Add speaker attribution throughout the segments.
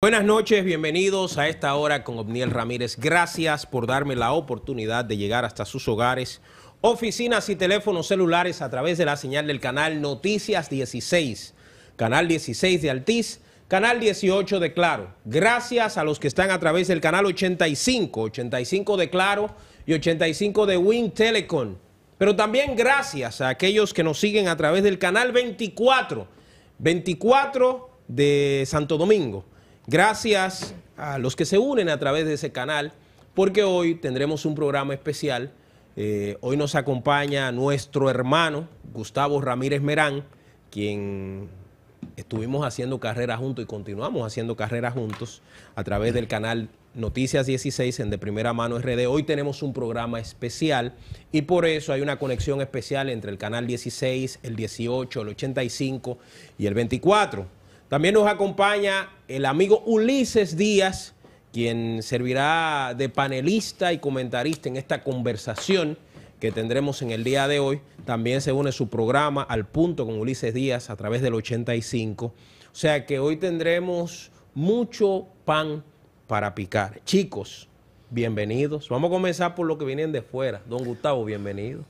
Speaker 1: Buenas noches, bienvenidos a esta hora con Omniel Ramírez. Gracias por darme la oportunidad de llegar hasta sus hogares, oficinas y teléfonos celulares a través de la señal del canal Noticias 16, canal 16 de Altiz, canal 18 de Claro. Gracias a los que están a través del canal 85, 85 de Claro y 85 de Win Telecom. Pero también gracias a aquellos que nos siguen a través del canal 24, 24 de Santo Domingo Gracias a los que se unen a través de ese canal, porque hoy tendremos un programa especial. Eh, hoy nos acompaña nuestro hermano Gustavo Ramírez Merán, quien estuvimos haciendo carrera juntos y continuamos haciendo carrera juntos a través del canal Noticias 16 en De Primera Mano RD. Hoy tenemos un programa especial y por eso hay una conexión especial entre el canal 16, el 18, el 85 y el 24. También nos acompaña el amigo Ulises Díaz, quien servirá de panelista y comentarista en esta conversación que tendremos en el día de hoy. También se une su programa Al Punto con Ulises Díaz a través del 85. O sea que hoy tendremos mucho pan para picar. Chicos, bienvenidos. Vamos a comenzar por lo que vienen de fuera. Don Gustavo, bienvenido.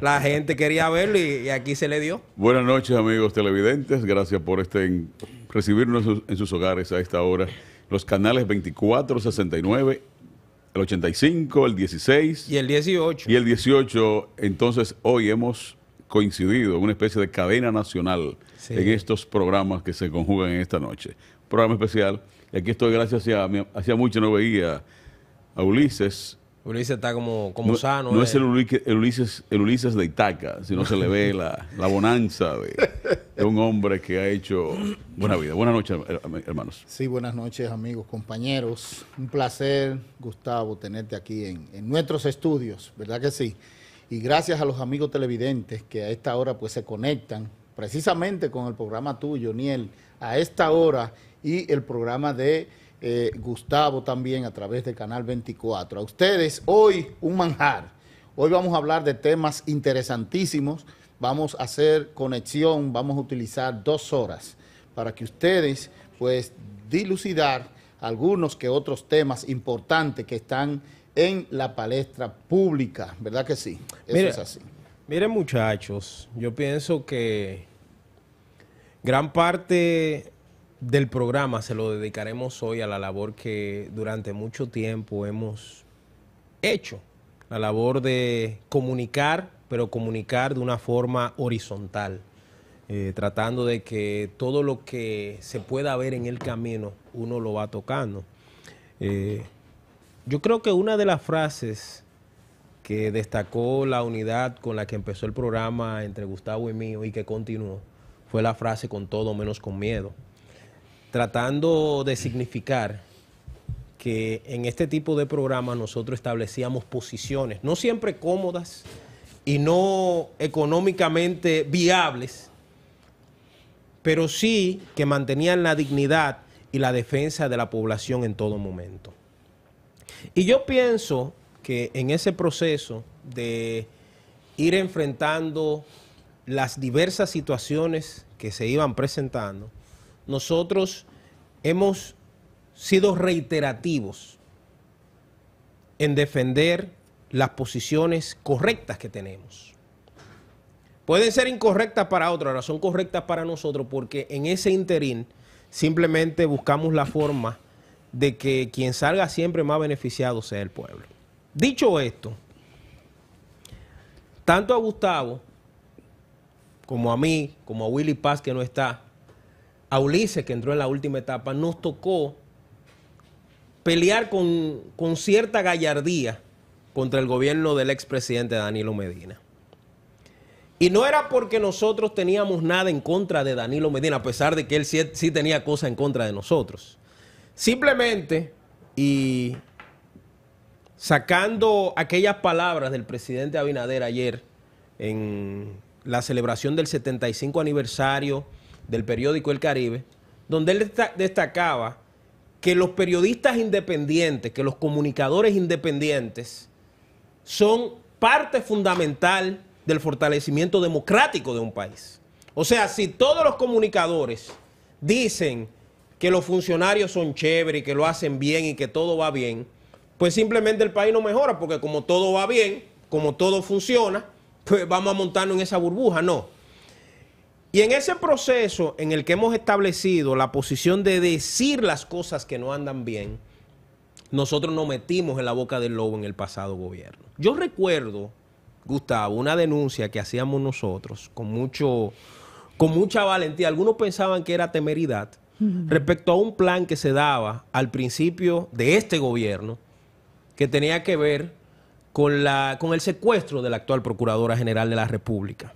Speaker 1: La gente quería verlo y, aquí se le dio. Buenas noches, amigos televidentes. Gracias por este recibirnos en sus hogares a esta hora. Los canales 24, 69, el 85, el 16. Y el 18. Y el 18. Entonces, hoy hemos coincidido, en una especie de cadena nacional en estos programas que se conjugan en esta noche. Programa especial. Y aquí estoy, gracias a, hacía mucho no veía a Ulises Ulises está como, como sano. No eh. es el Ulises, de Itaca, sino se le ve la, bonanza de, un hombre que ha hecho buena vida. Buenas noches, hermanos. Sí, buenas noches, amigos, compañeros. Un placer, Gustavo, tenerte aquí en, en nuestros estudios, ¿verdad que sí? Y gracias a los amigos televidentes que a esta hora pues se conectan precisamente con el programa tuyo, Niel, a esta hora y el programa de eh, Gustavo también a través de Canal 24. A ustedes hoy un manjar. Hoy vamos a hablar de temas interesantísimos. Vamos a hacer conexión, vamos a utilizar dos horas para que ustedes pues dilucidar algunos que otros temas importantes que están en la palestra pública, ¿verdad que sí? Eso es así. Miren muchachos, yo pienso que gran parte del programa se lo dedicaremos hoy a la labor que durante mucho tiempo hemos hecho, la labor de comunicar, pero comunicar de una forma horizontal, eh, tratando de que todo lo que se pueda ver en el camino, uno lo va tocando. Eh, yo creo que una de las frases que destacó la unidad con la que empezó el programa entre Gustavo y mío y que continuó fue la frase con todo menos con miedo tratando de significar que en este tipo de programas nosotros establecíamos posiciones, no siempre cómodas y no económicamente viables, pero sí que mantenían la dignidad y la defensa de la población en todo momento. Y yo pienso que en ese proceso de ir enfrentando las diversas situaciones que se iban presentando, nosotros hemos sido reiterativos en defender las posiciones correctas que tenemos. Pueden ser incorrectas para otros, ahora son correctas para nosotros porque en ese interín simplemente buscamos la forma de que quien salga siempre más beneficiado sea el pueblo. Dicho esto, tanto a Gustavo como a mí, como a Willy Paz que no está, a Ulises, que entró en la última etapa, nos tocó pelear con, cierta gallardía contra el gobierno del expresidente Danilo Medina. Y no era porque nosotros teníamos nada en contra de Danilo Medina, a pesar de que él sí, sí tenía cosas en contra de nosotros. Simplemente, y sacando aquellas palabras del presidente Abinader ayer en la celebración del 75 aniversario del periódico El Caribe, donde él destacaba que los periodistas independientes, que los comunicadores independientes, son parte fundamental del fortalecimiento democrático de un país. O sea, si todos los comunicadores dicen que los funcionarios son chéveres y que lo hacen bien y que todo va bien, pues simplemente el país no mejora, porque como todo va bien, como todo funciona, pues vamos a montarnos en esa burbuja. No, y en ese proceso en el que hemos establecido la posición de decir las cosas que no andan bien, nosotros nos metimos en la boca del lobo en el pasado gobierno. Yo recuerdo, Gustavo, una denuncia que hacíamos nosotros con, mucho, con mucha valentía. Algunos pensaban que era temeridad respecto a un plan que se daba al principio de este gobierno que tenía que ver con, la, con el secuestro de la actual Procuradora General de la República.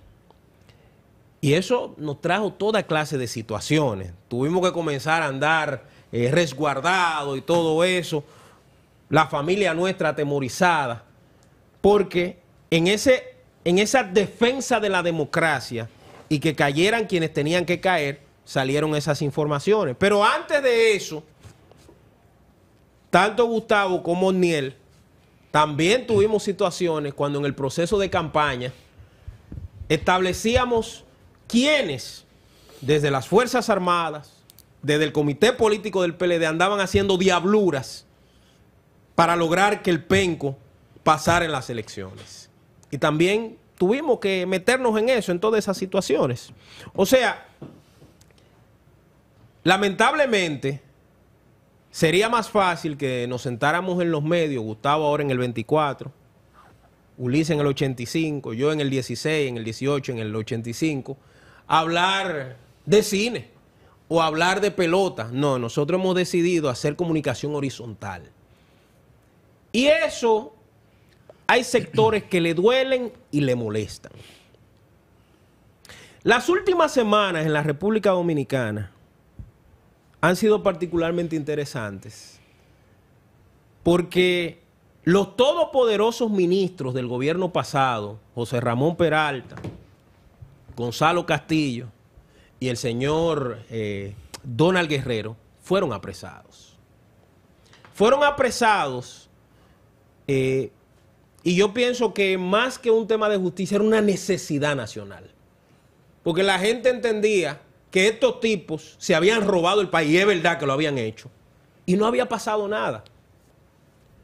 Speaker 1: Y eso nos trajo toda clase de situaciones. Tuvimos que comenzar a andar eh, resguardados y todo eso. La familia nuestra atemorizada. Porque en, ese, en esa defensa de la democracia y que cayeran quienes tenían que caer, salieron esas informaciones. Pero antes de eso, tanto Gustavo como Niel también tuvimos situaciones cuando en el proceso de campaña establecíamos quienes desde las Fuerzas Armadas, desde el Comité Político del PLD, andaban haciendo diabluras para lograr que el penco pasara en las elecciones. Y también tuvimos que meternos en eso, en todas esas situaciones. O sea, lamentablemente, sería más fácil que nos sentáramos en los medios, Gustavo ahora en el 24, Ulises en el 85, yo en el 16, en el 18, en el 85, hablar de cine o hablar de pelota. No, nosotros hemos decidido hacer comunicación horizontal. Y eso hay sectores que le duelen y le molestan. Las últimas semanas en la República Dominicana han sido particularmente interesantes porque los todopoderosos ministros del gobierno pasado, José Ramón Peralta, Gonzalo Castillo y el señor eh, Donald Guerrero, fueron apresados. Fueron apresados eh, y yo pienso que más que un tema de justicia era una necesidad nacional. Porque la gente entendía que estos tipos se habían robado el país, y es verdad que lo habían hecho, y no había pasado nada.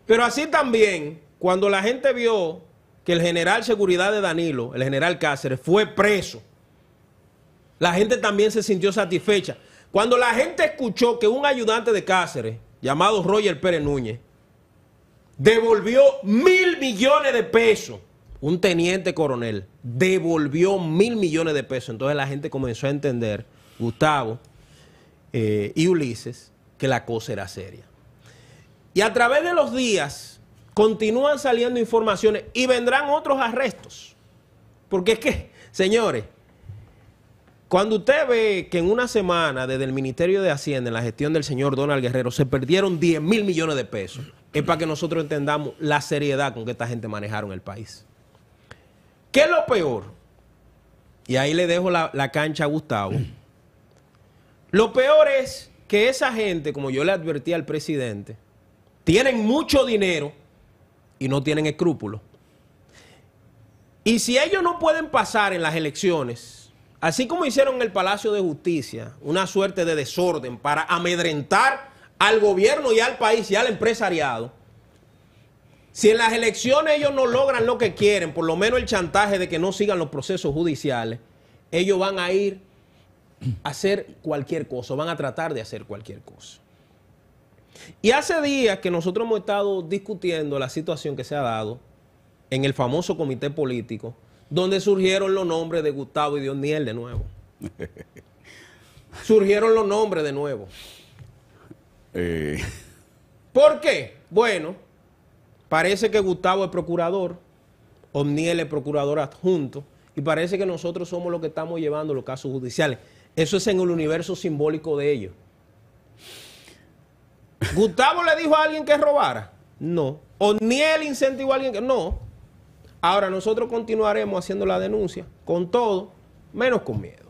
Speaker 1: Pero así también, cuando la gente vio que el general seguridad de Danilo, el general Cáceres, fue preso, la gente también se sintió satisfecha. Cuando la gente escuchó que un ayudante de Cáceres, llamado Roger Pérez Núñez, devolvió mil millones de pesos, un teniente coronel devolvió mil millones de pesos, entonces la gente comenzó a entender, Gustavo eh, y Ulises, que la cosa era seria. Y a través de los días continúan saliendo informaciones y vendrán otros arrestos. Porque es que, señores, cuando usted ve que en una semana desde el Ministerio de Hacienda, en la gestión del señor Donald Guerrero, se perdieron 10 mil millones de pesos, es para que nosotros entendamos la seriedad con que esta gente manejaron el país. ¿Qué es lo peor? Y ahí le dejo la, cancha a Gustavo. Lo peor es que esa gente, como yo le advertí al presidente, tienen mucho dinero y no tienen escrúpulos. Y si ellos no pueden pasar en las elecciones, así como hicieron en el Palacio de Justicia, una suerte de desorden para amedrentar al gobierno y al país y al empresariado, si en las elecciones ellos no logran lo que quieren, por lo menos el chantaje de que no sigan los procesos judiciales, ellos van a ir a hacer cualquier cosa, van a tratar de hacer cualquier cosa. Y hace días que nosotros hemos estado discutiendo la situación que se ha dado en el famoso comité político, donde surgieron los nombres de Gustavo y Dioniel de nuevo. surgieron los nombres de nuevo. Eh. ¿Por qué? Bueno, parece que Gustavo es procurador, Omniel es procurador adjunto, y parece que nosotros somos los que estamos llevando los casos judiciales. Eso es en el universo simbólico de ellos. ¿Gustavo le dijo a alguien que robara? No. ¿O ni él incentivó a alguien que.? No. Ahora nosotros continuaremos haciendo la denuncia con todo, menos con miedo.